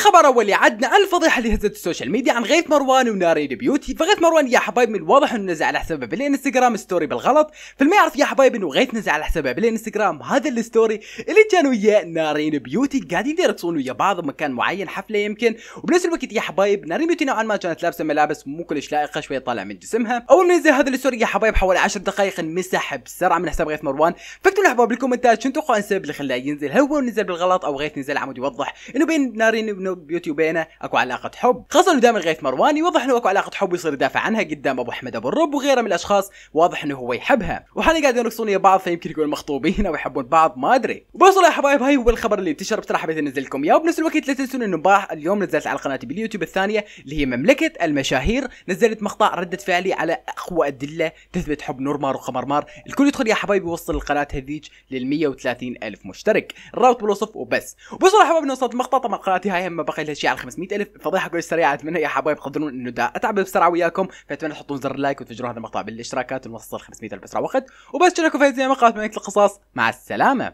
الخبر اولي عدنا الفضيحه اللي هزت السوشيال ميديا عن غيث مروان ونارين بيوتي فغيث مروان يا حبايب من الواضح انه نزل على حسابه بالانستغرام ستوري بالغلط فالما يعرف يا حبايب انه غيث نزل على حسابه بالانستغرام هذا الستوري اللي كان وياه نارين بيوتي قاعدين يرقصون ويا بعض بمكان معين حفله يمكن وبنفس الوقت يا حبايب نارين بيوتي نوعا ما كانت لابسه ملابس مو كلش لائقه شويه طالع من جسمها اول ما نزل هذا الستوري يا حبايب حوالي 10 دقائق انمسح بسرعه من حساب غيث مروان فاكتبوا يا حبايب بالكومنتات شنو توقعون السبب اللي خلاه ينزل هل هو نزل بالغلط او غيث نزل عمود يوضح انه بين نارين انه بيوتي وبينه اكو علاقه حب خاصه انه دائما غيث مروان يوضح انه اكو علاقه حب ويصير يدافع عنها قدام ابو احمد ابو الرب وغيره من الاشخاص واضح انه هو يحبها وحنا قاعدين يرقصون يا بعض فيمكن يكونوا مخطوبين او يحبون بعض ما ادري وبوصل يا حبايب هاي هو الخبر اللي انتشر بصراحه حبيت انزل لكم اياه وبنفس الوقت لا تنسون انه امبارح اليوم نزلت على قناتي باليوتيوب الثانيه اللي هي مملكه المشاهير نزلت مقطع رده فعلي على اقوى ادله تثبت حب نورمار مار الكل يدخل يا حبايبي يوصل القناه هذيك لل 130 الف مشترك الرابط بالوصف وبس وبصراحه حبايبنا وصلت المقطع طبعا قناتي هاي ما بقي لها شيء على 500 الف فضيحه كل سريعه اتمنى يا حبايب تقدرون انه دا اتعب بسرعه وياكم فاتمنى تحطون زر اللايك وتفجروا هذا المقطع بالاشتراكات ونوصل 500 الف باسرع وقت وبس لكم في هذه المقاطع من القصص مع السلامه